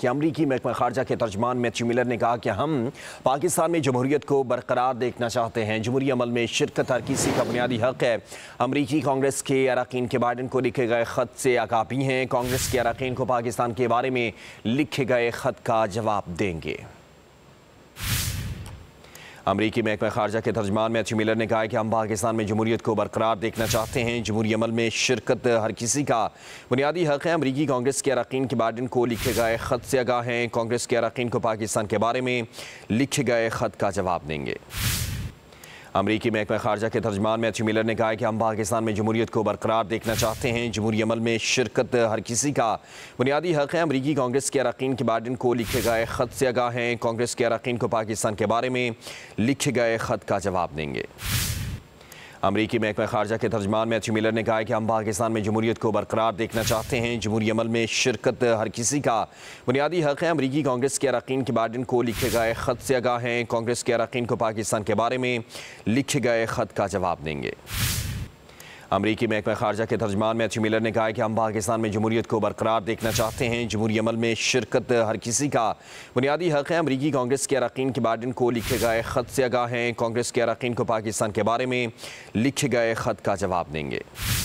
कि अमरीकी महकमा खारजा के तर्जमान मैथ्यू मिलर ने कहा कि हम पाकिस्तान में जमहूरीत को बरकरार देखना चाहते हैं जमहूरी अमल में शिरकत हर किसी का बुनियादी हक है अमरीकी कांग्रेस के अरकान के बाइडन को लिखे गए ख़त से आकापी हैं कांग्रेस के अरकान को पाकिस्तान के बारे में लिखे गए ख़त का जवाब देंगे अमरीकी महकमा खारजा के तर्जमान मैथ्यू मिलर ने कहा कि हम पाकिस्तान में जमूरीत को बरकरार देखना चाहते हैं जमहूरी अमल में शिरकत हर किसी का बुनियादी हक है अमरीकी कांग्रेस के अरकान के बार्डन को लिखे गए ख़त से आगाह हैं कांग्रेस के अरकान को पाकिस्तान के बारे में लिखे गए ख़त का जवाब देंगे अमरीकी महकमा खारजा के तर्जमान मैथ्यू मिलर ने कहा कि हम पाकिस्तान में जमूरीत को बरकरार देखना चाहते हैं जमहूरी अमल में शिरकत हर किसी का बुनियादी हक है अमरीकी कांग्रेस के अरकान के बार्डन को लिखे गए ख़त से आगाह हैं कांग्रेस के अरकान को पाकिस्तान के बारे में लिखे गए ख़त का जवाब देंगे अमरीकी महकमा खारजा के तर्जमान मैथ्यू मिलर ने कहा कि हम पाकिस्तान में जमूरीत को बरकरार देखना चाहते हैं जमहूरी अमल में शिरकत हर किसी का बुनियादी हक है अमरीकी कांग्रेस के अरकान के बाइडन को लिखे गए ख़त से आगाह हैं कांग्रेस के अरकान को पाकिस्तान के बारे में लिखे गए ख़त का जवाब देंगे अमरीकी महकमे खारजा के तर्जमान मैथ्यू मिलर ने कहा है कि हम पाकिस्तान में जमूरीत को बरकरार देखना चाहते हैं जमहूरी अमल में शिरकत हर किसी का बुनियादी हक है अमरीकी कांग्रेस के अरकान के बाइडन को लिखे गए ख़त से आगाह हैं कांग्रेस के अरकान को पाकिस्तान के बारे में लिखे गए ख़त का जवाब देंगे